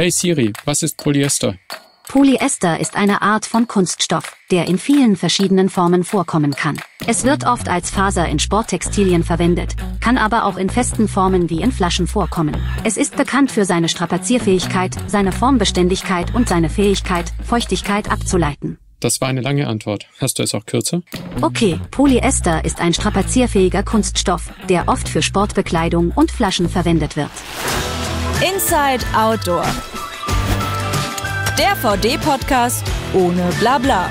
Hey Siri, was ist Polyester? Polyester ist eine Art von Kunststoff, der in vielen verschiedenen Formen vorkommen kann. Es wird oft als Faser in Sporttextilien verwendet, kann aber auch in festen Formen wie in Flaschen vorkommen. Es ist bekannt für seine Strapazierfähigkeit, seine Formbeständigkeit und seine Fähigkeit, Feuchtigkeit abzuleiten. Das war eine lange Antwort. Hast du es auch kürzer? Okay, Polyester ist ein strapazierfähiger Kunststoff, der oft für Sportbekleidung und Flaschen verwendet wird. Inside Outdoor der VD-Podcast ohne Blabla.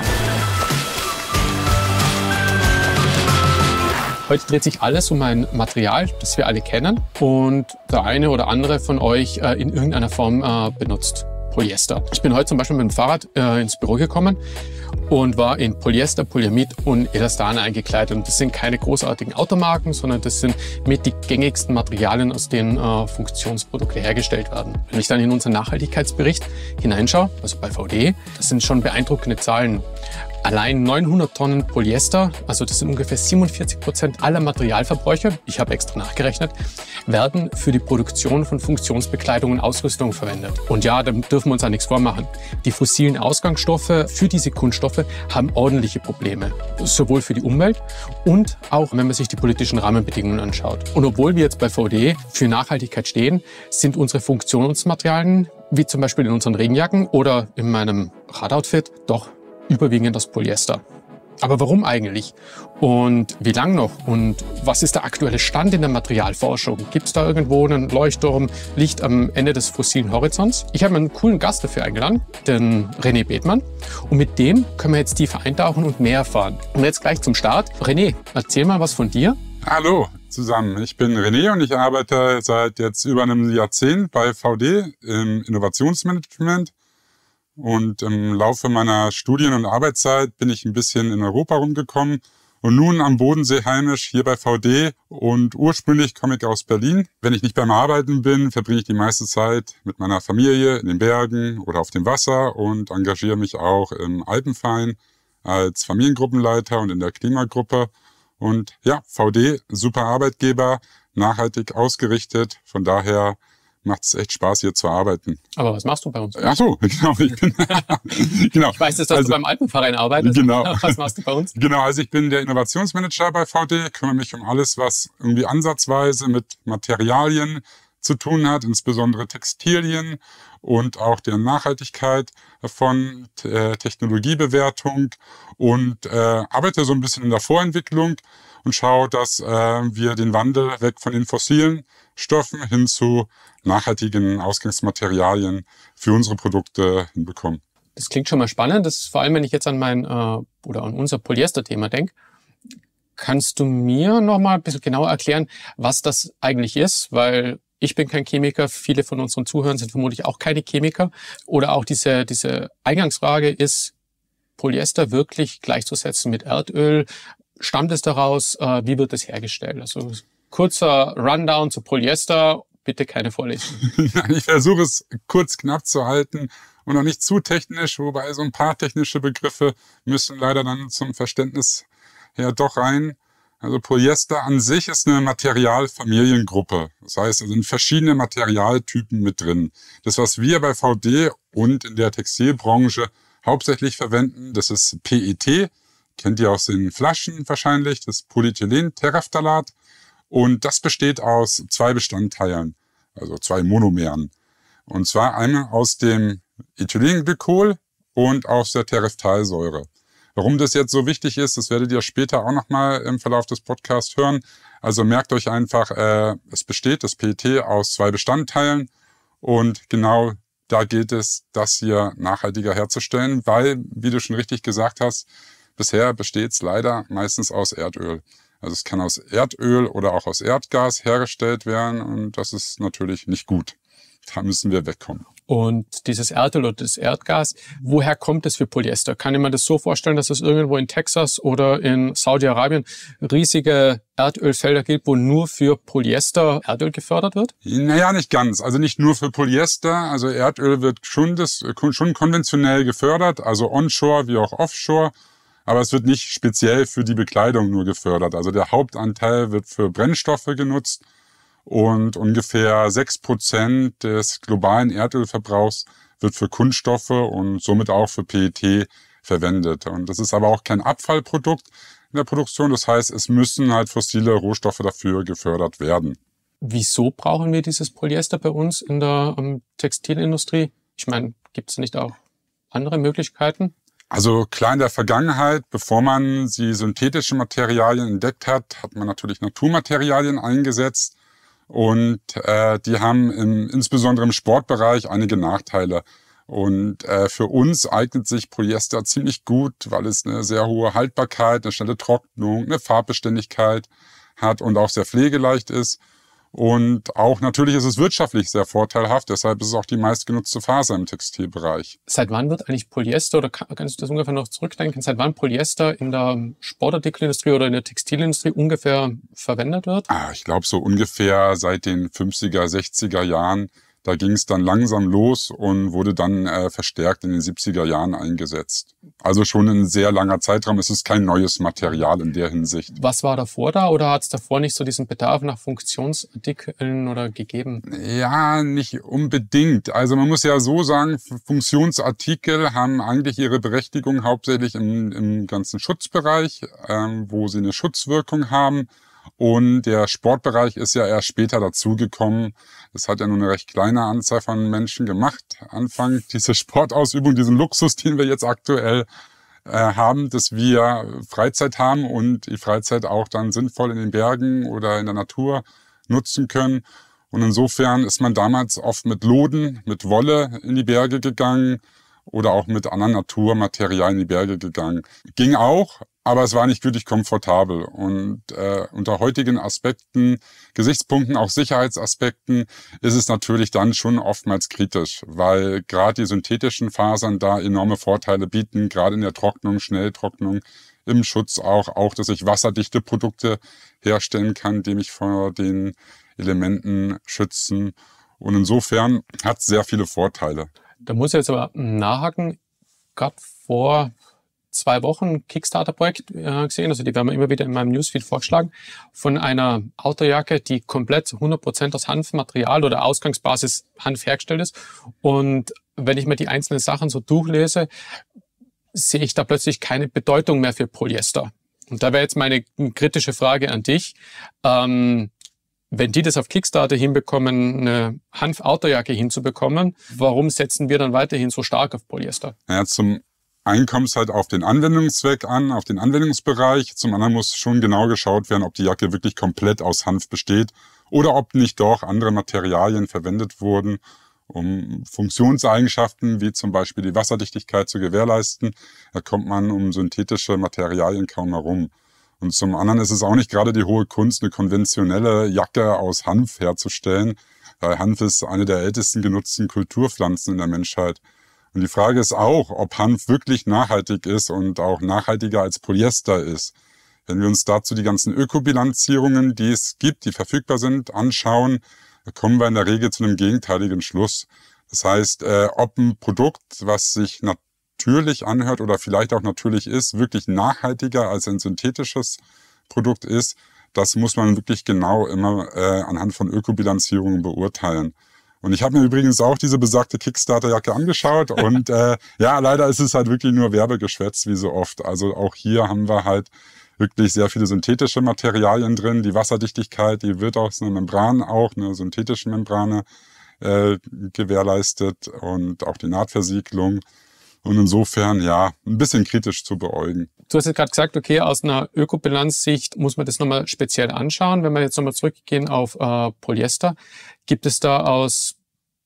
Heute dreht sich alles um ein Material, das wir alle kennen und der eine oder andere von euch äh, in irgendeiner Form äh, benutzt. Polyester. Ich bin heute zum Beispiel mit dem Fahrrad äh, ins Büro gekommen und war in Polyester, Polyamid und Elastan eingekleidet. Und das sind keine großartigen Automarken, sondern das sind mit die gängigsten Materialien, aus denen äh, Funktionsprodukte hergestellt werden. Wenn ich dann in unseren Nachhaltigkeitsbericht hineinschaue, also bei VD, das sind schon beeindruckende Zahlen. Allein 900 Tonnen Polyester, also das sind ungefähr 47 Prozent aller Materialverbräuche, ich habe extra nachgerechnet, werden für die Produktion von Funktionsbekleidung und Ausrüstung verwendet. Und ja, da dürfen wir uns auch nichts vormachen. Die fossilen Ausgangsstoffe für diese Kunststoffe haben ordentliche Probleme, sowohl für die Umwelt und auch, wenn man sich die politischen Rahmenbedingungen anschaut. Und obwohl wir jetzt bei VDE für Nachhaltigkeit stehen, sind unsere Funktionsmaterialien, wie zum Beispiel in unseren Regenjacken oder in meinem Radoutfit, doch überwiegend aus Polyester. Aber warum eigentlich? Und wie lang noch? Und was ist der aktuelle Stand in der Materialforschung? Gibt es da irgendwo einen Leuchtturm, Licht am Ende des fossilen Horizonts? Ich habe einen coolen Gast dafür eingeladen, den René Bethmann. Und mit dem können wir jetzt tiefer eintauchen und mehr erfahren. Und jetzt gleich zum Start. René, erzähl mal was von dir. Hallo zusammen, ich bin René und ich arbeite seit jetzt über einem Jahrzehnt bei VD im Innovationsmanagement und im Laufe meiner Studien- und Arbeitszeit bin ich ein bisschen in Europa rumgekommen und nun am Bodensee heimisch hier bei VD und ursprünglich komme ich aus Berlin. Wenn ich nicht beim Arbeiten bin, verbringe ich die meiste Zeit mit meiner Familie in den Bergen oder auf dem Wasser und engagiere mich auch im Alpenverein als Familiengruppenleiter und in der Klimagruppe. Und ja, VD, super Arbeitgeber, nachhaltig ausgerichtet. Von daher macht es echt Spaß, hier zu arbeiten. Aber was machst du bei uns? Ach so, genau. Ich, bin, genau. ich weiß jetzt, dass also, du beim Alpenverein arbeitest. Genau. Was machst du bei uns? Genau, also ich bin der Innovationsmanager bei VD, kümmere mich um alles, was irgendwie ansatzweise mit Materialien zu tun hat, insbesondere Textilien und auch der Nachhaltigkeit von äh, Technologiebewertung und äh, arbeite so ein bisschen in der Vorentwicklung und schaue, dass äh, wir den Wandel weg von den fossilen Stoffen hin zu nachhaltigen Ausgangsmaterialien für unsere Produkte hinbekommen. Das klingt schon mal spannend. Das ist vor allem, wenn ich jetzt an mein äh, oder an unser Polyester-Thema denke. Kannst du mir nochmal ein bisschen genauer erklären, was das eigentlich ist? Weil ich bin kein Chemiker, viele von unseren Zuhörern sind vermutlich auch keine Chemiker. Oder auch diese, diese Eingangsfrage ist, Polyester wirklich gleichzusetzen mit Erdöl? stammt es daraus? Äh, wie wird es hergestellt? Also kurzer Rundown zu Polyester. Bitte keine Vorlesung. Nein, ich versuche es kurz knapp zu halten und noch nicht zu technisch, wobei so ein paar technische Begriffe müssen leider dann zum Verständnis her doch rein. Also Polyester an sich ist eine Materialfamiliengruppe. Das heißt, es sind verschiedene Materialtypen mit drin. Das, was wir bei VD und in der Textilbranche hauptsächlich verwenden, das ist PET, kennt ihr aus den Flaschen wahrscheinlich, das Polyethylen-Terephthalat. Und das besteht aus zwei Bestandteilen, also zwei Monomeren. Und zwar einmal aus dem Ethylenglykol und aus der Terephthalsäure. Warum das jetzt so wichtig ist, das werdet ihr später auch nochmal im Verlauf des Podcasts hören. Also merkt euch einfach, äh, es besteht das PET aus zwei Bestandteilen und genau da gilt es, das hier nachhaltiger herzustellen, weil, wie du schon richtig gesagt hast, Bisher besteht es leider meistens aus Erdöl. Also es kann aus Erdöl oder auch aus Erdgas hergestellt werden und das ist natürlich nicht gut. Da müssen wir wegkommen. Und dieses Erdöl oder das Erdgas, woher kommt es für Polyester? Kann ich mir das so vorstellen, dass es irgendwo in Texas oder in Saudi-Arabien riesige Erdölfelder gibt, wo nur für Polyester Erdöl gefördert wird? Naja, nicht ganz. Also nicht nur für Polyester. Also Erdöl wird schon, das, schon konventionell gefördert, also onshore wie auch offshore. Aber es wird nicht speziell für die Bekleidung nur gefördert. Also der Hauptanteil wird für Brennstoffe genutzt und ungefähr sechs Prozent des globalen Erdölverbrauchs wird für Kunststoffe und somit auch für PET verwendet. Und das ist aber auch kein Abfallprodukt in der Produktion. Das heißt, es müssen halt fossile Rohstoffe dafür gefördert werden. Wieso brauchen wir dieses Polyester bei uns in der ähm, Textilindustrie? Ich meine, gibt es nicht auch andere Möglichkeiten? Also klar, in der Vergangenheit, bevor man sie synthetische Materialien entdeckt hat, hat man natürlich Naturmaterialien eingesetzt und äh, die haben im, insbesondere im Sportbereich einige Nachteile. Und äh, für uns eignet sich Polyester ziemlich gut, weil es eine sehr hohe Haltbarkeit, eine schnelle Trocknung, eine Farbbeständigkeit hat und auch sehr pflegeleicht ist. Und auch natürlich ist es wirtschaftlich sehr vorteilhaft, deshalb ist es auch die meistgenutzte Faser im Textilbereich. Seit wann wird eigentlich Polyester, oder kannst du das ungefähr noch zurückdenken, seit wann Polyester in der Sportartikelindustrie oder in der Textilindustrie ungefähr verwendet wird? Ah, ich glaube so ungefähr seit den 50er, 60er Jahren da ging es dann langsam los und wurde dann äh, verstärkt in den 70er Jahren eingesetzt. Also schon ein sehr langer Zeitraum. Es ist kein neues Material in der Hinsicht. Was war davor da oder hat es davor nicht so diesen Bedarf nach Funktionsartikeln oder gegeben? Ja, nicht unbedingt. Also man muss ja so sagen, Funktionsartikel haben eigentlich ihre Berechtigung hauptsächlich im, im ganzen Schutzbereich, ähm, wo sie eine Schutzwirkung haben. Und der Sportbereich ist ja erst später dazugekommen. Das hat ja nur eine recht kleine Anzahl von Menschen gemacht. Anfang diese Sportausübung, diesen Luxus, den wir jetzt aktuell äh, haben, dass wir Freizeit haben und die Freizeit auch dann sinnvoll in den Bergen oder in der Natur nutzen können. Und insofern ist man damals oft mit Loden, mit Wolle in die Berge gegangen oder auch mit anderen Naturmaterialien in die Berge gegangen. Ging auch, aber es war nicht wirklich komfortabel. Und äh, unter heutigen Aspekten, Gesichtspunkten, auch Sicherheitsaspekten, ist es natürlich dann schon oftmals kritisch, weil gerade die synthetischen Fasern da enorme Vorteile bieten, gerade in der Trocknung, Schnelltrocknung, im Schutz auch, auch dass ich wasserdichte Produkte herstellen kann, die mich vor den Elementen schützen. Und insofern hat es sehr viele Vorteile. Da muss ich jetzt aber nachhaken, gerade vor zwei Wochen Kickstarter-Projekt äh, gesehen, also die werden wir immer wieder in meinem Newsfeed vorschlagen, von einer Autojacke, die komplett 100% aus Hanfmaterial oder Ausgangsbasis Hanf hergestellt ist. Und wenn ich mir die einzelnen Sachen so durchlese, sehe ich da plötzlich keine Bedeutung mehr für Polyester. Und da wäre jetzt meine kritische Frage an dich. Ähm, wenn die das auf Kickstarter hinbekommen, eine hanf autojacke hinzubekommen, warum setzen wir dann weiterhin so stark auf Polyester? Ja, zum einen kommt es halt auf den Anwendungszweck an, auf den Anwendungsbereich. Zum anderen muss schon genau geschaut werden, ob die Jacke wirklich komplett aus Hanf besteht oder ob nicht doch andere Materialien verwendet wurden, um Funktionseigenschaften wie zum Beispiel die Wasserdichtigkeit zu gewährleisten. Da kommt man um synthetische Materialien kaum herum. Und zum anderen ist es auch nicht gerade die hohe Kunst, eine konventionelle Jacke aus Hanf herzustellen. Hanf ist eine der ältesten genutzten Kulturpflanzen in der Menschheit. Und die Frage ist auch, ob Hanf wirklich nachhaltig ist und auch nachhaltiger als Polyester ist. Wenn wir uns dazu die ganzen Ökobilanzierungen, die es gibt, die verfügbar sind, anschauen, kommen wir in der Regel zu einem gegenteiligen Schluss. Das heißt, äh, ob ein Produkt, was sich natürlich anhört oder vielleicht auch natürlich ist, wirklich nachhaltiger als ein synthetisches Produkt ist, das muss man wirklich genau immer äh, anhand von Ökobilanzierungen beurteilen. Und ich habe mir übrigens auch diese besagte Kickstarter-Jacke angeschaut. und äh, ja, leider ist es halt wirklich nur Werbegeschwätz, wie so oft. Also auch hier haben wir halt wirklich sehr viele synthetische Materialien drin. Die Wasserdichtigkeit, die wird aus einer Membran auch, einer synthetischen Membrane äh, gewährleistet und auch die Nahtversiegelung. Und insofern, ja, ein bisschen kritisch zu beäugen. Du hast jetzt gerade gesagt, okay, aus einer Ökobilanzsicht muss man das nochmal speziell anschauen. Wenn wir jetzt nochmal zurückgehen auf äh, Polyester, gibt es da aus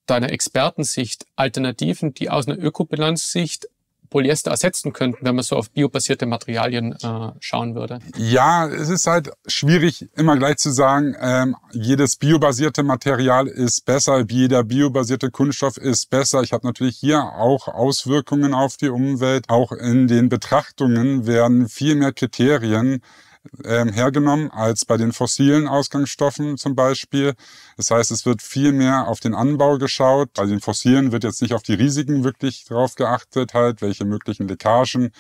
deiner Expertensicht Alternativen, die aus einer Ökobilanzsicht Polyester ersetzen könnten, wenn man so auf biobasierte Materialien äh, schauen würde? Ja, es ist halt schwierig, immer gleich zu sagen, ähm, jedes biobasierte Material ist besser, jeder biobasierte Kunststoff ist besser. Ich habe natürlich hier auch Auswirkungen auf die Umwelt. Auch in den Betrachtungen werden viel mehr Kriterien ähm, hergenommen als bei den fossilen Ausgangsstoffen zum Beispiel. Das heißt, es wird viel mehr auf den Anbau geschaut. Bei den fossilen wird jetzt nicht auf die Risiken wirklich drauf geachtet, halt, welche möglichen Leckagen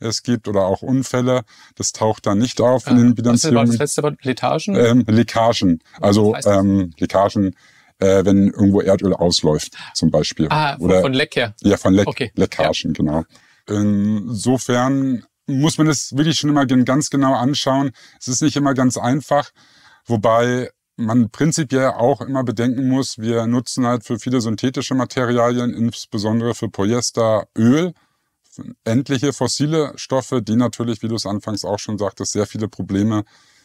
es gibt oder auch Unfälle. Das taucht da nicht auf in den ähm, Bilanzierungen. Was letzte Wort, Letagen? Ähm, Leckagen. Also ähm, Leckagen, äh, wenn irgendwo Erdöl ausläuft zum Beispiel. Ah, von, oder, von Leck her? Ja, von Leck, okay. Leckagen, ja. genau. Insofern muss man das wirklich schon immer ganz genau anschauen. Es ist nicht immer ganz einfach, wobei man prinzipiell auch immer bedenken muss, wir nutzen halt für viele synthetische Materialien, insbesondere für Polyester, Öl, endliche fossile Stoffe, die natürlich, wie du es anfangs auch schon sagtest, sehr viele Probleme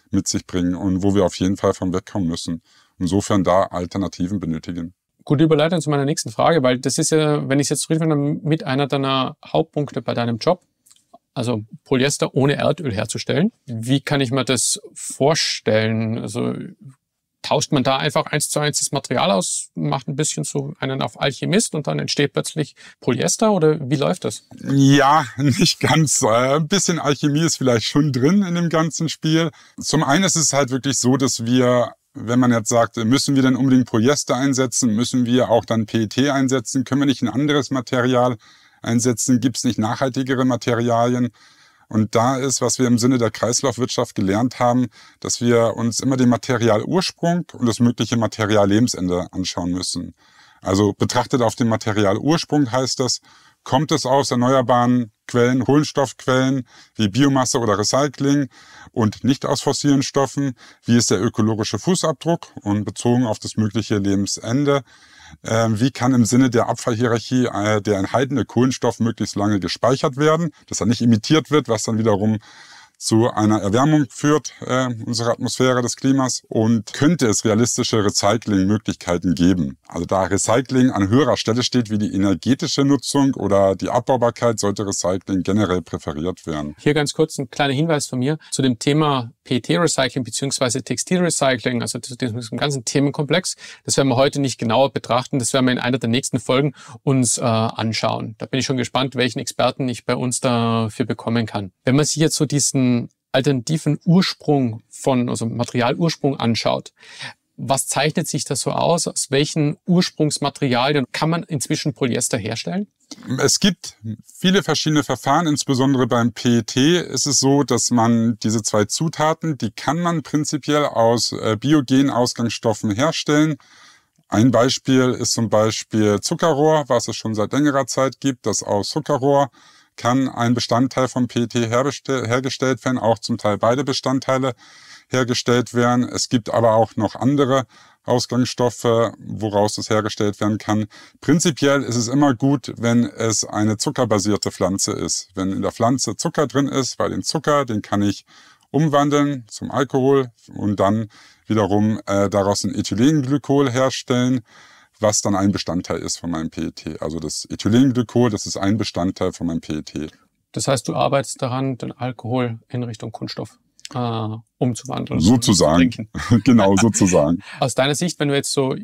mit sich bringen und wo wir auf jeden Fall von wegkommen müssen. Insofern da Alternativen benötigen. Gute Überleitung zu meiner nächsten Frage, weil das ist ja, wenn ich es jetzt richtig finde, mit einer deiner Hauptpunkte bei deinem Job also Polyester ohne Erdöl herzustellen. Wie kann ich mir das vorstellen? Also tauscht man da einfach eins zu eins das Material aus, macht ein bisschen so einen auf Alchemist und dann entsteht plötzlich Polyester oder wie läuft das? Ja, nicht ganz. Äh, ein bisschen Alchemie ist vielleicht schon drin in dem ganzen Spiel. Zum einen ist es halt wirklich so, dass wir wenn man jetzt sagt, müssen wir denn unbedingt Polyester einsetzen, müssen wir auch dann PET einsetzen, können wir nicht ein anderes Material einsetzen? Gibt es nicht nachhaltigere Materialien? Und da ist, was wir im Sinne der Kreislaufwirtschaft gelernt haben, dass wir uns immer den Materialursprung und das mögliche Materiallebensende anschauen müssen. Also betrachtet auf den Materialursprung heißt das, kommt es aus erneuerbaren Quellen, Kohlenstoffquellen wie Biomasse oder Recycling und nicht aus fossilen Stoffen, wie ist der ökologische Fußabdruck und bezogen auf das mögliche Lebensende, ähm, wie kann im Sinne der Abfallhierarchie äh, der enthaltene Kohlenstoff möglichst lange gespeichert werden, dass er nicht imitiert wird, was dann wiederum zu einer Erwärmung führt äh, unserer Atmosphäre des Klimas und könnte es realistische Recyclingmöglichkeiten geben. Also da Recycling an höherer Stelle steht wie die energetische Nutzung oder die Abbaubarkeit, sollte Recycling generell präferiert werden. Hier ganz kurz ein kleiner Hinweis von mir zu dem Thema PET-Recycling beziehungsweise Textilrecycling, also zu diesem ganzen Themenkomplex. Das werden wir heute nicht genauer betrachten, das werden wir in einer der nächsten Folgen uns äh, anschauen. Da bin ich schon gespannt, welchen Experten ich bei uns dafür bekommen kann. Wenn man sich jetzt so diesen alternativen Ursprung von, also Materialursprung anschaut, was zeichnet sich das so aus? Aus welchen Ursprungsmaterialien kann man inzwischen Polyester herstellen? Es gibt viele verschiedene Verfahren, insbesondere beim PET ist es so, dass man diese zwei Zutaten, die kann man prinzipiell aus äh, biogenen Ausgangsstoffen herstellen. Ein Beispiel ist zum Beispiel Zuckerrohr, was es schon seit längerer Zeit gibt, das aus Zuckerrohr kann ein Bestandteil vom PET hergestellt werden, auch zum Teil beide Bestandteile hergestellt werden. Es gibt aber auch noch andere Ausgangsstoffe, woraus es hergestellt werden kann. Prinzipiell ist es immer gut, wenn es eine zuckerbasierte Pflanze ist. Wenn in der Pflanze Zucker drin ist, weil den Zucker, den kann ich umwandeln zum Alkohol und dann wiederum äh, daraus ein Ethylenglykol herstellen, was dann ein Bestandteil ist von meinem PET. Also das Ethylenglykol, das ist ein Bestandteil von meinem PET. Das heißt, du arbeitest daran, den Alkohol in Richtung Kunststoff äh, umzuwandeln. Also sozusagen. genau, sozusagen. Aus deiner Sicht, wenn du jetzt so,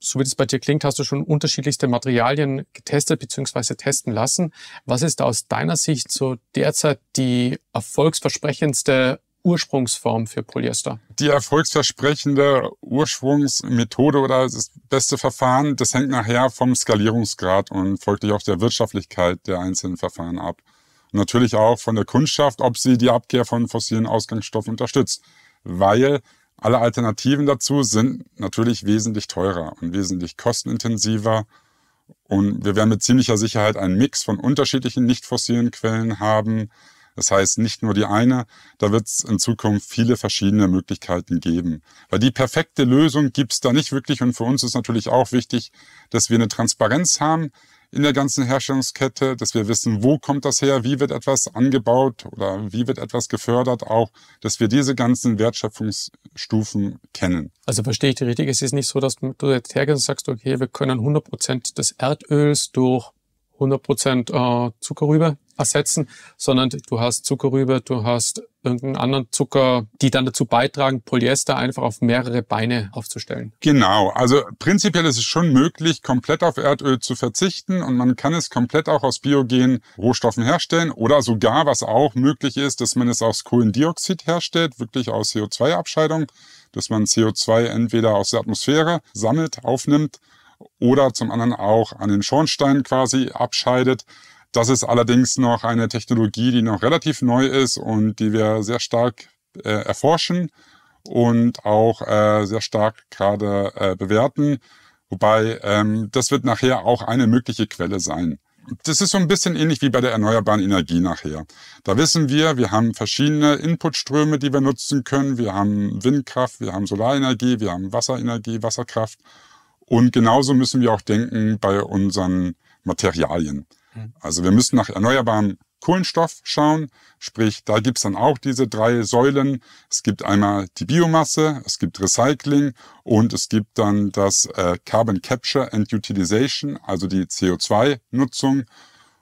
so wie das bei dir klingt, hast du schon unterschiedlichste Materialien getestet bzw. testen lassen. Was ist aus deiner Sicht so derzeit die erfolgsversprechendste Ursprungsform für Polyester? Die erfolgsversprechende Ursprungsmethode oder das beste Verfahren, das hängt nachher vom Skalierungsgrad und folglich auch der Wirtschaftlichkeit der einzelnen Verfahren ab natürlich auch von der Kundschaft, ob sie die Abkehr von fossilen Ausgangsstoffen unterstützt, weil alle Alternativen dazu sind natürlich wesentlich teurer und wesentlich kostenintensiver. Und wir werden mit ziemlicher Sicherheit einen Mix von unterschiedlichen nicht fossilen Quellen haben. Das heißt, nicht nur die eine, da wird es in Zukunft viele verschiedene Möglichkeiten geben. Weil die perfekte Lösung gibt es da nicht wirklich. Und für uns ist natürlich auch wichtig, dass wir eine Transparenz haben, in der ganzen Herstellungskette, dass wir wissen, wo kommt das her, wie wird etwas angebaut oder wie wird etwas gefördert, auch, dass wir diese ganzen Wertschöpfungsstufen kennen. Also verstehe ich dich richtig, es ist nicht so, dass du jetzt hergehst und sagst, okay, wir können 100% Prozent des Erdöls durch 100% Prozent äh, Zuckerrübe ersetzen, sondern du hast Zuckerrübe, du hast irgendeinen anderen Zucker, die dann dazu beitragen, Polyester einfach auf mehrere Beine aufzustellen. Genau, also prinzipiell ist es schon möglich, komplett auf Erdöl zu verzichten und man kann es komplett auch aus biogenen Rohstoffen herstellen oder sogar, was auch möglich ist, dass man es aus Kohlendioxid herstellt, wirklich aus CO2-Abscheidung, dass man CO2 entweder aus der Atmosphäre sammelt, aufnimmt oder zum anderen auch an den Schornstein quasi abscheidet. Das ist allerdings noch eine Technologie, die noch relativ neu ist und die wir sehr stark äh, erforschen und auch äh, sehr stark gerade äh, bewerten. Wobei ähm, das wird nachher auch eine mögliche Quelle sein. Das ist so ein bisschen ähnlich wie bei der erneuerbaren Energie nachher. Da wissen wir, wir haben verschiedene Inputströme, die wir nutzen können. Wir haben Windkraft, wir haben Solarenergie, wir haben Wasserenergie, Wasserkraft. Und genauso müssen wir auch denken bei unseren Materialien. Mhm. Also wir müssen nach erneuerbarem Kohlenstoff schauen. Sprich, da gibt es dann auch diese drei Säulen. Es gibt einmal die Biomasse, es gibt Recycling und es gibt dann das äh, Carbon Capture and Utilization, also die CO2-Nutzung.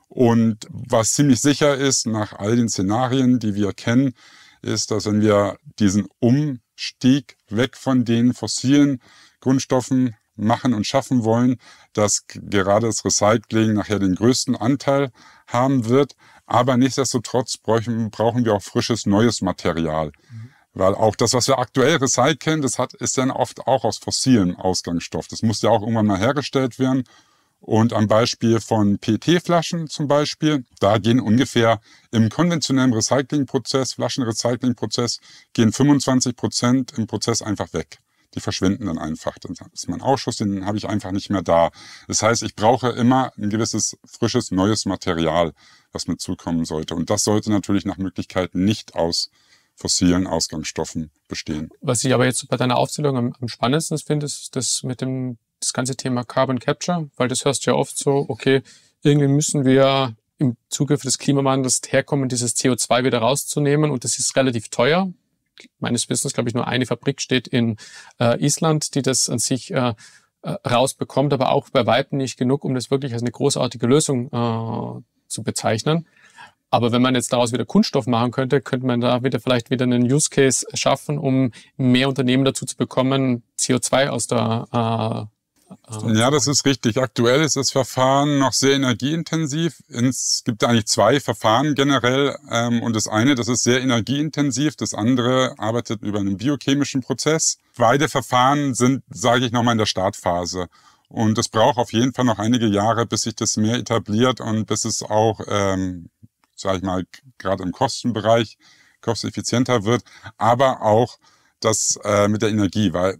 Und was ziemlich sicher ist, nach all den Szenarien, die wir kennen, ist, dass wenn wir diesen Umstieg weg von den fossilen Grundstoffen machen und schaffen wollen, dass gerade das Recycling nachher den größten Anteil haben wird. Aber nichtsdestotrotz brauchen, brauchen wir auch frisches, neues Material. Mhm. Weil auch das, was wir aktuell recyceln, das hat, ist dann oft auch aus fossilen Ausgangsstoff. Das muss ja auch irgendwann mal hergestellt werden. Und am Beispiel von PET-Flaschen zum Beispiel, da gehen ungefähr im konventionellen Recyclingprozess, Flaschenrecyclingprozess, gehen 25 Prozent im Prozess einfach weg die verschwinden dann einfach. Dann ist mein Ausschuss, den habe ich einfach nicht mehr da. Das heißt, ich brauche immer ein gewisses frisches, neues Material, was mir zukommen sollte. Und das sollte natürlich nach Möglichkeit nicht aus fossilen Ausgangsstoffen bestehen. Was ich aber jetzt bei deiner Aufzählung am, am spannendsten finde, ist das mit dem das ganze Thema Carbon Capture, weil das hörst du ja oft so, okay, irgendwie müssen wir im Zuge des Klimawandels herkommen, dieses CO2 wieder rauszunehmen und das ist relativ teuer meines Wissens, glaube ich, nur eine Fabrik steht in äh, Island, die das an sich äh, äh, rausbekommt, aber auch bei Weitem nicht genug, um das wirklich als eine großartige Lösung äh, zu bezeichnen. Aber wenn man jetzt daraus wieder Kunststoff machen könnte, könnte man da wieder vielleicht wieder einen Use Case schaffen, um mehr Unternehmen dazu zu bekommen, CO2 aus der äh, ähm, ja, das ist richtig. Aktuell ist das Verfahren noch sehr energieintensiv. Es gibt eigentlich zwei Verfahren generell. Ähm, und das eine, das ist sehr energieintensiv. Das andere arbeitet über einen biochemischen Prozess. Beide Verfahren sind, sage ich nochmal, in der Startphase. Und es braucht auf jeden Fall noch einige Jahre, bis sich das mehr etabliert und bis es auch, ähm, sage ich mal, gerade im Kostenbereich kosteneffizienter wird. Aber auch das äh, mit der Energie, weil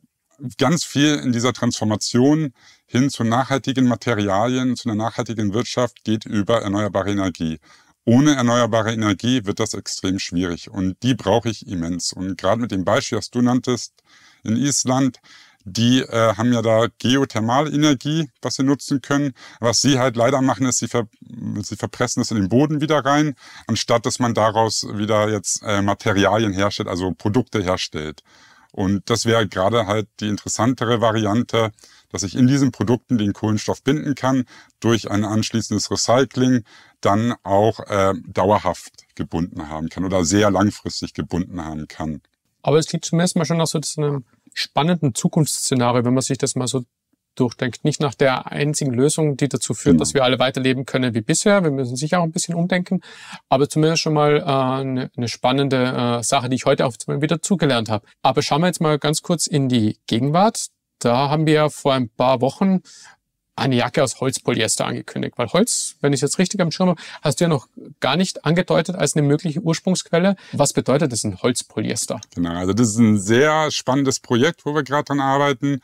ganz viel in dieser Transformation hin zu nachhaltigen Materialien, zu einer nachhaltigen Wirtschaft geht über erneuerbare Energie. Ohne erneuerbare Energie wird das extrem schwierig und die brauche ich immens. Und gerade mit dem Beispiel, was du nanntest, in Island, die äh, haben ja da Geothermalenergie, was sie nutzen können. Was sie halt leider machen, ist, sie, ver sie verpressen es in den Boden wieder rein, anstatt dass man daraus wieder jetzt äh, Materialien herstellt, also Produkte herstellt. Und das wäre halt gerade halt die interessantere Variante, dass ich in diesen Produkten den Kohlenstoff binden kann, durch ein anschließendes Recycling dann auch äh, dauerhaft gebunden haben kann oder sehr langfristig gebunden haben kann. Aber es klingt zumindest mal schon nach so einem spannenden Zukunftsszenario, wenn man sich das mal so durchdenkt. Nicht nach der einzigen Lösung, die dazu führt, genau. dass wir alle weiterleben können wie bisher. Wir müssen sicher auch ein bisschen umdenken. Aber zumindest schon mal eine äh, ne spannende äh, Sache, die ich heute auch wieder zugelernt habe. Aber schauen wir jetzt mal ganz kurz in die Gegenwart. Da haben wir vor ein paar Wochen eine Jacke aus Holzpolyester angekündigt. Weil Holz, wenn ich es jetzt richtig am Schirm habe, hast du ja noch gar nicht angedeutet als eine mögliche Ursprungsquelle. Was bedeutet das in Holzpolyester? Genau, also das ist ein sehr spannendes Projekt, wo wir gerade dran arbeiten.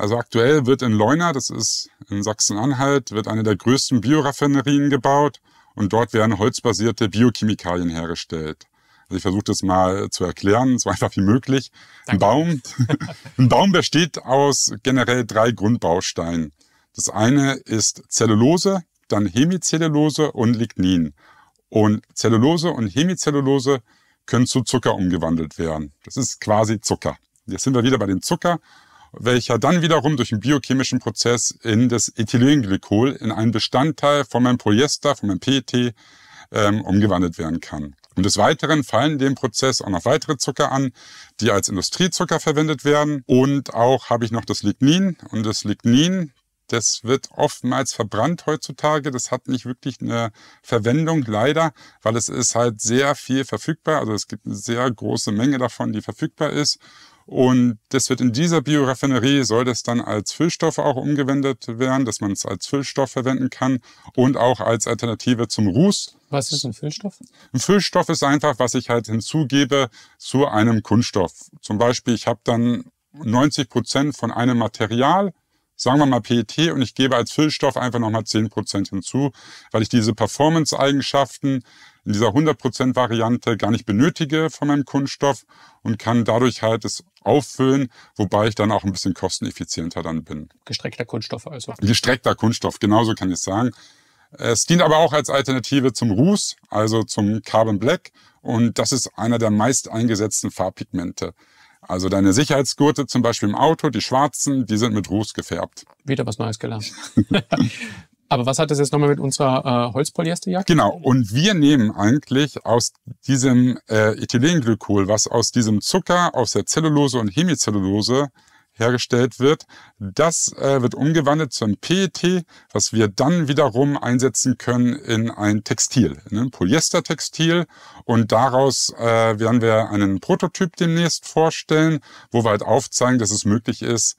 Also aktuell wird in Leuna, das ist in Sachsen-Anhalt, wird eine der größten Bioraffinerien gebaut und dort werden holzbasierte Biochemikalien hergestellt. Also ich versuche das mal zu erklären, so einfach wie möglich. Ein Baum, ein Baum besteht aus generell drei Grundbausteinen. Das eine ist Zellulose, dann Hemicellulose und Lignin. Und Zellulose und Hemicellulose können zu Zucker umgewandelt werden. Das ist quasi Zucker. Jetzt sind wir wieder bei dem Zucker welcher dann wiederum durch einen biochemischen Prozess in das Ethylenglykol, in einen Bestandteil von meinem Polyester, von meinem PET, ähm, umgewandelt werden kann. Und des Weiteren fallen dem Prozess auch noch weitere Zucker an, die als Industriezucker verwendet werden. Und auch habe ich noch das Lignin. Und das Lignin, das wird oftmals verbrannt heutzutage. Das hat nicht wirklich eine Verwendung, leider, weil es ist halt sehr viel verfügbar. Also es gibt eine sehr große Menge davon, die verfügbar ist. Und das wird in dieser Bioraffinerie, soll das dann als Füllstoff auch umgewendet werden, dass man es als Füllstoff verwenden kann und auch als Alternative zum Ruß. Was ist ein Füllstoff? Ein Füllstoff ist einfach, was ich halt hinzugebe zu einem Kunststoff. Zum Beispiel, ich habe dann 90 Prozent von einem Material, sagen wir mal PET, und ich gebe als Füllstoff einfach nochmal 10 Prozent hinzu, weil ich diese Performance-Eigenschaften in dieser 100 Prozent-Variante gar nicht benötige von meinem Kunststoff und kann dadurch halt es auffüllen, wobei ich dann auch ein bisschen kosteneffizienter dann bin. Gestreckter Kunststoff also. Gestreckter Kunststoff, genauso kann ich sagen. Es dient aber auch als Alternative zum Ruß, also zum Carbon Black. Und das ist einer der meist eingesetzten Farbpigmente. Also deine Sicherheitsgurte zum Beispiel im Auto, die schwarzen, die sind mit Ruß gefärbt. Wieder was Neues gelernt. Aber was hat das jetzt nochmal mit unserer äh, Holzpolyesterjacke? Genau, und wir nehmen eigentlich aus diesem äh, Ethylenglykol, was aus diesem Zucker, aus der Zellulose und Hemicellulose hergestellt wird. Das äh, wird umgewandelt zu einem PET, was wir dann wiederum einsetzen können in ein Textil, in ein Polyestertextil. Und daraus äh, werden wir einen Prototyp demnächst vorstellen, wo wir halt aufzeigen, dass es möglich ist,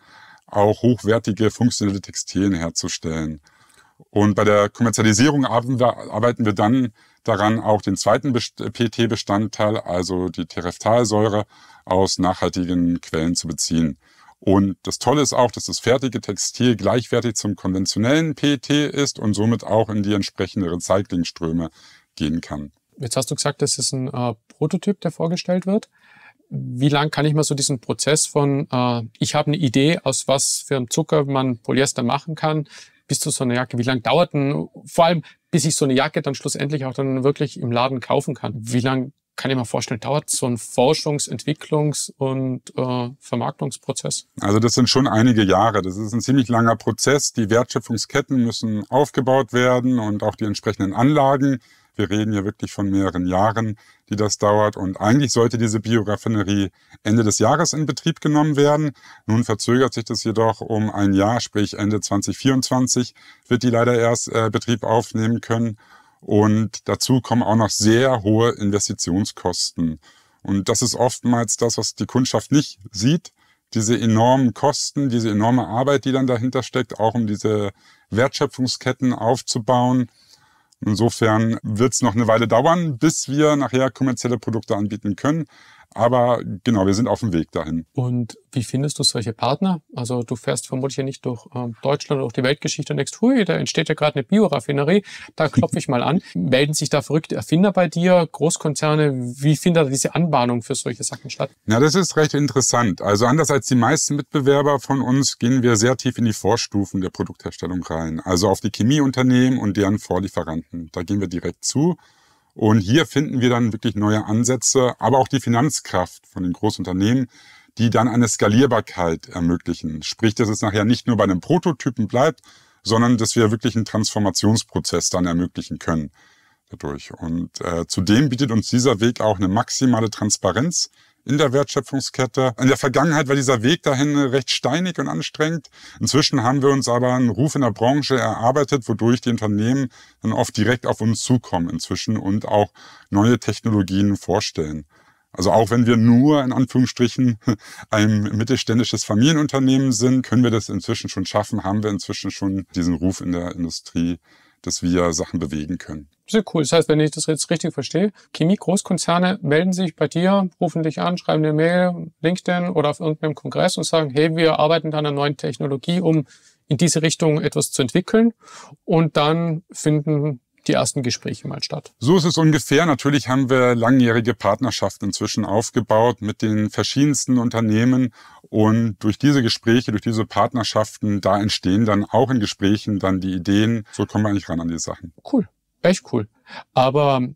auch hochwertige funktionelle Textilien herzustellen. Und bei der Kommerzialisierung arbeiten wir dann daran, auch den zweiten PT-Bestandteil, also die Tereftalsäure, aus nachhaltigen Quellen zu beziehen. Und das Tolle ist auch, dass das fertige Textil gleichwertig zum konventionellen PET ist und somit auch in die entsprechenden Recyclingströme gehen kann. Jetzt hast du gesagt, das ist ein äh, Prototyp, der vorgestellt wird. Wie lang kann ich mal so diesen Prozess von, äh, ich habe eine Idee, aus was für einem Zucker man Polyester machen kann, bis zu so einer Jacke? Wie lange dauert denn, vor allem, bis ich so eine Jacke dann schlussendlich auch dann wirklich im Laden kaufen kann? Wie lange kann ich mir vorstellen, dauert so ein Forschungs-, Entwicklungs- und äh, Vermarktungsprozess? Also das sind schon einige Jahre. Das ist ein ziemlich langer Prozess. Die Wertschöpfungsketten müssen aufgebaut werden und auch die entsprechenden Anlagen. Wir reden hier wirklich von mehreren Jahren wie das dauert. Und eigentlich sollte diese Bioraffinerie Ende des Jahres in Betrieb genommen werden. Nun verzögert sich das jedoch um ein Jahr, sprich Ende 2024 wird die leider erst äh, Betrieb aufnehmen können. Und dazu kommen auch noch sehr hohe Investitionskosten. Und das ist oftmals das, was die Kundschaft nicht sieht. Diese enormen Kosten, diese enorme Arbeit, die dann dahinter steckt, auch um diese Wertschöpfungsketten aufzubauen. Insofern wird es noch eine Weile dauern, bis wir nachher kommerzielle Produkte anbieten können. Aber genau, wir sind auf dem Weg dahin. Und wie findest du solche Partner? Also du fährst vermutlich ja nicht durch ähm, Deutschland oder durch die Weltgeschichte und denkst, hui, da entsteht ja gerade eine Bioraffinerie, da klopfe ich mal an. Melden sich da verrückte Erfinder bei dir, Großkonzerne? Wie findet diese Anbahnung für solche Sachen statt? Na, das ist recht interessant. Also anders als die meisten Mitbewerber von uns gehen wir sehr tief in die Vorstufen der Produktherstellung rein. Also auf die Chemieunternehmen und deren Vorlieferanten. Da gehen wir direkt zu und hier finden wir dann wirklich neue Ansätze, aber auch die Finanzkraft von den Großunternehmen, die dann eine Skalierbarkeit ermöglichen. Sprich, dass es nachher nicht nur bei einem Prototypen bleibt, sondern dass wir wirklich einen Transformationsprozess dann ermöglichen können dadurch. Und äh, zudem bietet uns dieser Weg auch eine maximale Transparenz in der Wertschöpfungskette. In der Vergangenheit war dieser Weg dahin recht steinig und anstrengend. Inzwischen haben wir uns aber einen Ruf in der Branche erarbeitet, wodurch die Unternehmen dann oft direkt auf uns zukommen inzwischen und auch neue Technologien vorstellen. Also auch wenn wir nur in Anführungsstrichen ein mittelständisches Familienunternehmen sind, können wir das inzwischen schon schaffen, haben wir inzwischen schon diesen Ruf in der Industrie, dass wir Sachen bewegen können. Sehr cool. Das heißt, wenn ich das jetzt richtig verstehe, Chemie-Großkonzerne melden sich bei dir, rufen dich an, schreiben eine Mail, LinkedIn oder auf irgendeinem Kongress und sagen, hey, wir arbeiten an einer neuen Technologie, um in diese Richtung etwas zu entwickeln. Und dann finden die ersten Gespräche mal statt. So ist es ungefähr. Natürlich haben wir langjährige Partnerschaften inzwischen aufgebaut mit den verschiedensten Unternehmen und durch diese Gespräche, durch diese Partnerschaften, da entstehen dann auch in Gesprächen dann die Ideen. So kommen wir eigentlich ran an die Sachen. Cool echt cool. Aber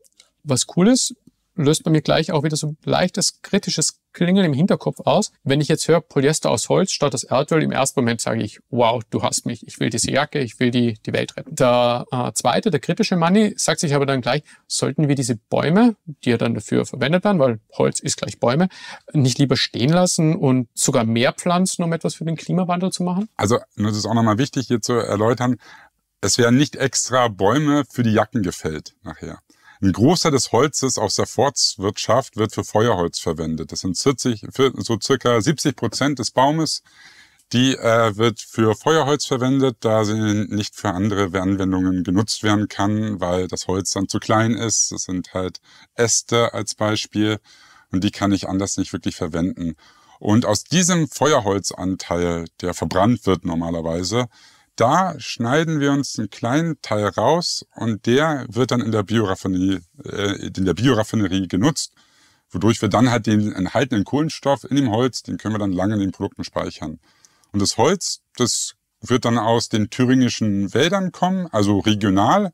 was cool ist, löst bei mir gleich auch wieder so ein leichtes kritisches Klingeln im Hinterkopf aus. Wenn ich jetzt höre Polyester aus Holz statt das Erdöl, im ersten Moment sage ich, wow, du hast mich, ich will diese Jacke, ich will die, die Welt retten. Der äh, zweite, der kritische Money, sagt sich aber dann gleich, sollten wir diese Bäume, die ja dann dafür verwendet werden, weil Holz ist gleich Bäume, nicht lieber stehen lassen und sogar mehr pflanzen, um etwas für den Klimawandel zu machen? Also, das ist auch nochmal wichtig hier zu erläutern, es werden nicht extra Bäume für die Jacken gefällt nachher. Ein Großteil des Holzes aus der Forstwirtschaft wird für Feuerholz verwendet. Das sind 40, so circa 70 Prozent des Baumes. Die äh, wird für Feuerholz verwendet, da sie nicht für andere Anwendungen genutzt werden kann, weil das Holz dann zu klein ist. Das sind halt Äste als Beispiel und die kann ich anders nicht wirklich verwenden. Und aus diesem Feuerholzanteil, der verbrannt wird normalerweise, da schneiden wir uns einen kleinen Teil raus und der wird dann in der Bioraffinerie, äh, in der Bioraffinerie genutzt, wodurch wir dann halt den enthaltenen Kohlenstoff in dem Holz, den können wir dann lange in den Produkten speichern. Und das Holz, das wird dann aus den thüringischen Wäldern kommen, also regional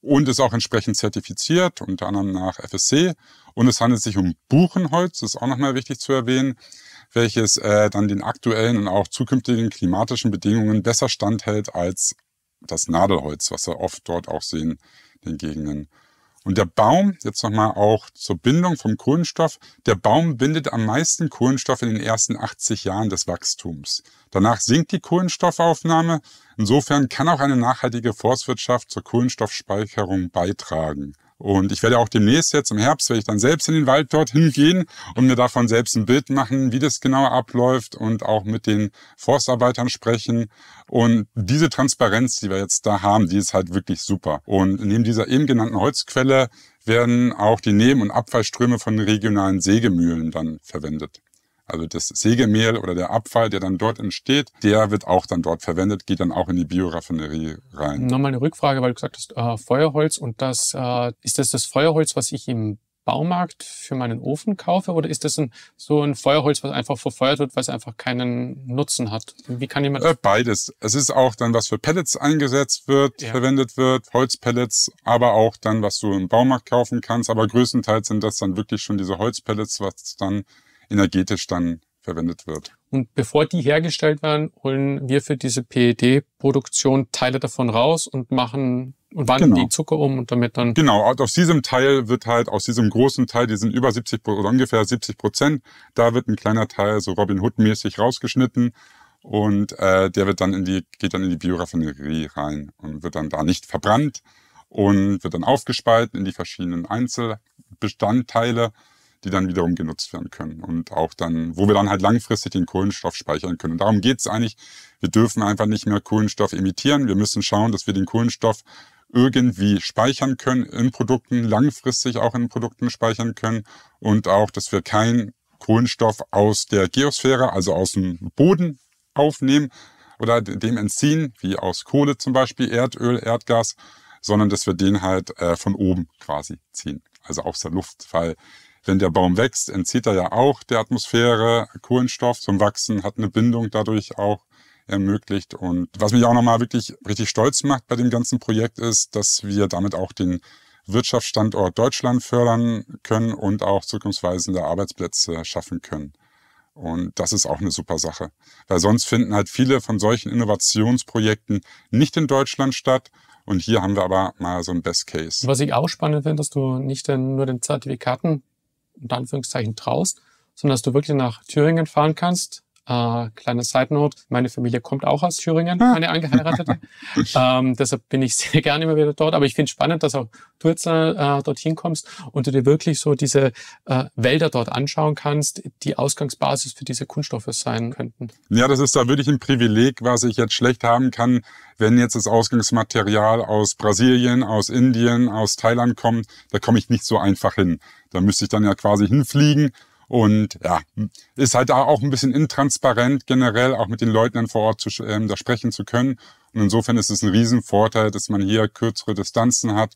und ist auch entsprechend zertifiziert, unter anderem nach FSC. Und es handelt sich um Buchenholz, das ist auch nochmal wichtig zu erwähnen welches äh, dann den aktuellen und auch zukünftigen klimatischen Bedingungen besser standhält als das Nadelholz, was wir oft dort auch sehen, den Gegenden. Und der Baum, jetzt nochmal auch zur Bindung vom Kohlenstoff, der Baum bindet am meisten Kohlenstoff in den ersten 80 Jahren des Wachstums. Danach sinkt die Kohlenstoffaufnahme. Insofern kann auch eine nachhaltige Forstwirtschaft zur Kohlenstoffspeicherung beitragen. Und ich werde auch demnächst jetzt im Herbst, werde ich dann selbst in den Wald dorthin gehen und mir davon selbst ein Bild machen, wie das genau abläuft und auch mit den Forstarbeitern sprechen. Und diese Transparenz, die wir jetzt da haben, die ist halt wirklich super. Und neben dieser eben genannten Holzquelle werden auch die Neben- und Abfallströme von regionalen Sägemühlen dann verwendet. Also das Sägemehl oder der Abfall, der dann dort entsteht, der wird auch dann dort verwendet, geht dann auch in die Bioraffinerie rein. Nochmal eine Rückfrage, weil du gesagt hast, äh, Feuerholz und das, äh, ist das das Feuerholz, was ich im Baumarkt für meinen Ofen kaufe oder ist das ein, so ein Feuerholz, was einfach verfeuert wird, weil es einfach keinen Nutzen hat? Wie kann jemand? Äh, beides. Es ist auch dann, was für Pellets eingesetzt wird, ja. verwendet wird, Holzpellets, aber auch dann, was du im Baumarkt kaufen kannst. Aber größtenteils sind das dann wirklich schon diese Holzpellets, was dann energetisch dann verwendet wird. Und bevor die hergestellt werden, holen wir für diese PED-Produktion Teile davon raus und machen und wandeln genau. die Zucker um und damit dann. Genau, aus diesem Teil wird halt, aus diesem großen Teil, die sind über 70 oder ungefähr 70 Prozent, da wird ein kleiner Teil so Robin Hood-mäßig rausgeschnitten und äh, der wird dann in die, geht dann in die Bioraffinerie rein und wird dann da nicht verbrannt und wird dann aufgespalten in die verschiedenen Einzelbestandteile die dann wiederum genutzt werden können. Und auch dann, wo wir dann halt langfristig den Kohlenstoff speichern können. Und darum geht es eigentlich. Wir dürfen einfach nicht mehr Kohlenstoff emittieren. Wir müssen schauen, dass wir den Kohlenstoff irgendwie speichern können in Produkten, langfristig auch in Produkten speichern können und auch, dass wir keinen Kohlenstoff aus der Geosphäre, also aus dem Boden aufnehmen oder dem entziehen, wie aus Kohle zum Beispiel, Erdöl, Erdgas, sondern dass wir den halt äh, von oben quasi ziehen, also aus der Luft, weil wenn der Baum wächst, entzieht er ja auch der Atmosphäre Kohlenstoff zum Wachsen, hat eine Bindung dadurch auch ermöglicht. Und was mich auch nochmal wirklich richtig stolz macht bei dem ganzen Projekt ist, dass wir damit auch den Wirtschaftsstandort Deutschland fördern können und auch zukunftsweisende Arbeitsplätze schaffen können. Und das ist auch eine super Sache. Weil sonst finden halt viele von solchen Innovationsprojekten nicht in Deutschland statt. Und hier haben wir aber mal so ein Best Case. Was ich auch spannend finde, dass du nicht nur den Zertifikaten unter Anführungszeichen traust, sondern dass du wirklich nach Thüringen fahren kannst. Äh, kleine Side Note, meine Familie kommt auch aus Thüringen, ah. meine Angeheiratete. ähm, deshalb bin ich sehr gerne immer wieder dort. Aber ich finde es spannend, dass auch du jetzt äh, dorthin kommst und du dir wirklich so diese äh, Wälder dort anschauen kannst, die Ausgangsbasis für diese Kunststoffe sein könnten. Ja, das ist da wirklich ein Privileg, was ich jetzt schlecht haben kann, wenn jetzt das Ausgangsmaterial aus Brasilien, aus Indien, aus Thailand kommt. Da komme ich nicht so einfach hin. Da müsste ich dann ja quasi hinfliegen. Und ja, ist halt auch ein bisschen intransparent generell, auch mit den Leuten dann vor Ort zu, ähm, da sprechen zu können. Und insofern ist es ein Riesenvorteil, dass man hier kürzere Distanzen hat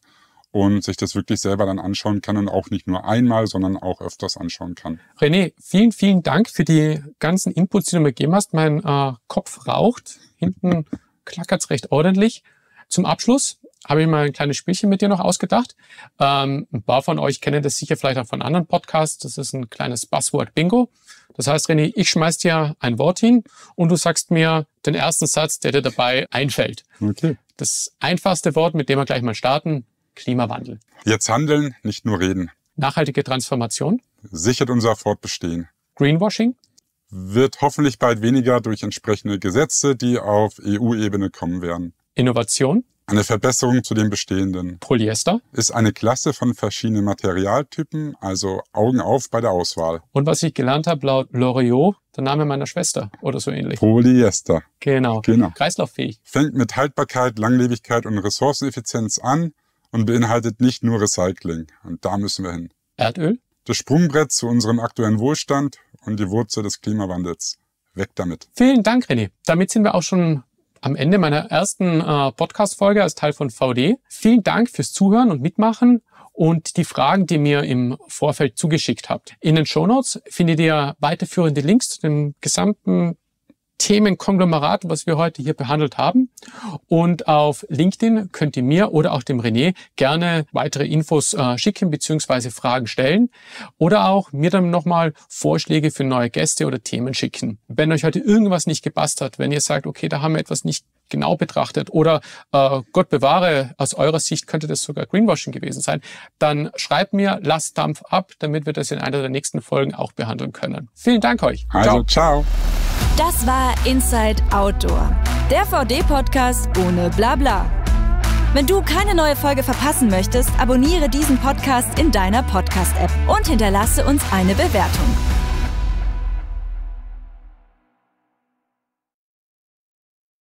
und sich das wirklich selber dann anschauen kann und auch nicht nur einmal, sondern auch öfters anschauen kann. René, vielen, vielen Dank für die ganzen Inputs, die du mir gegeben hast. Mein äh, Kopf raucht, hinten klackert es recht ordentlich. Zum Abschluss habe ich mal ein kleines Spielchen mit dir noch ausgedacht. Ähm, ein paar von euch kennen das sicher vielleicht auch von anderen Podcasts. Das ist ein kleines Buzzword-Bingo. Das heißt, René, ich schmeiß dir ein Wort hin und du sagst mir den ersten Satz, der dir dabei einfällt. Okay. Das einfachste Wort, mit dem wir gleich mal starten, Klimawandel. Jetzt handeln, nicht nur reden. Nachhaltige Transformation. Sichert unser Fortbestehen. Greenwashing. Wird hoffentlich bald weniger durch entsprechende Gesetze, die auf EU-Ebene kommen werden. Innovation. Eine Verbesserung zu den bestehenden. Polyester ist eine Klasse von verschiedenen Materialtypen, also Augen auf bei der Auswahl. Und was ich gelernt habe, laut L'Oreal, der Name meiner Schwester oder so ähnlich. Polyester. Genau. genau. Kreislauffähig. Fängt mit Haltbarkeit, Langlebigkeit und Ressourceneffizienz an und beinhaltet nicht nur Recycling. Und da müssen wir hin. Erdöl? Das Sprungbrett zu unserem aktuellen Wohlstand und die Wurzel des Klimawandels. Weg damit. Vielen Dank, René. Damit sind wir auch schon am Ende meiner ersten äh, Podcast-Folge als Teil von VD. Vielen Dank fürs Zuhören und Mitmachen und die Fragen, die ihr mir im Vorfeld zugeschickt habt. In den Show Notes findet ihr weiterführende Links zu dem gesamten Themenkonglomerat, was wir heute hier behandelt haben. Und auf LinkedIn könnt ihr mir oder auch dem René gerne weitere Infos äh, schicken bzw. Fragen stellen oder auch mir dann nochmal Vorschläge für neue Gäste oder Themen schicken. Wenn euch heute irgendwas nicht gepasst hat, wenn ihr sagt, okay, da haben wir etwas nicht genau betrachtet oder äh, Gott bewahre, aus eurer Sicht könnte das sogar Greenwashing gewesen sein, dann schreibt mir, lasst Dampf ab, damit wir das in einer der nächsten Folgen auch behandeln können. Vielen Dank euch. Also, ciao. ciao. Das war Inside Outdoor, der VD-Podcast ohne Blabla. Wenn du keine neue Folge verpassen möchtest, abonniere diesen Podcast in deiner Podcast-App und hinterlasse uns eine Bewertung.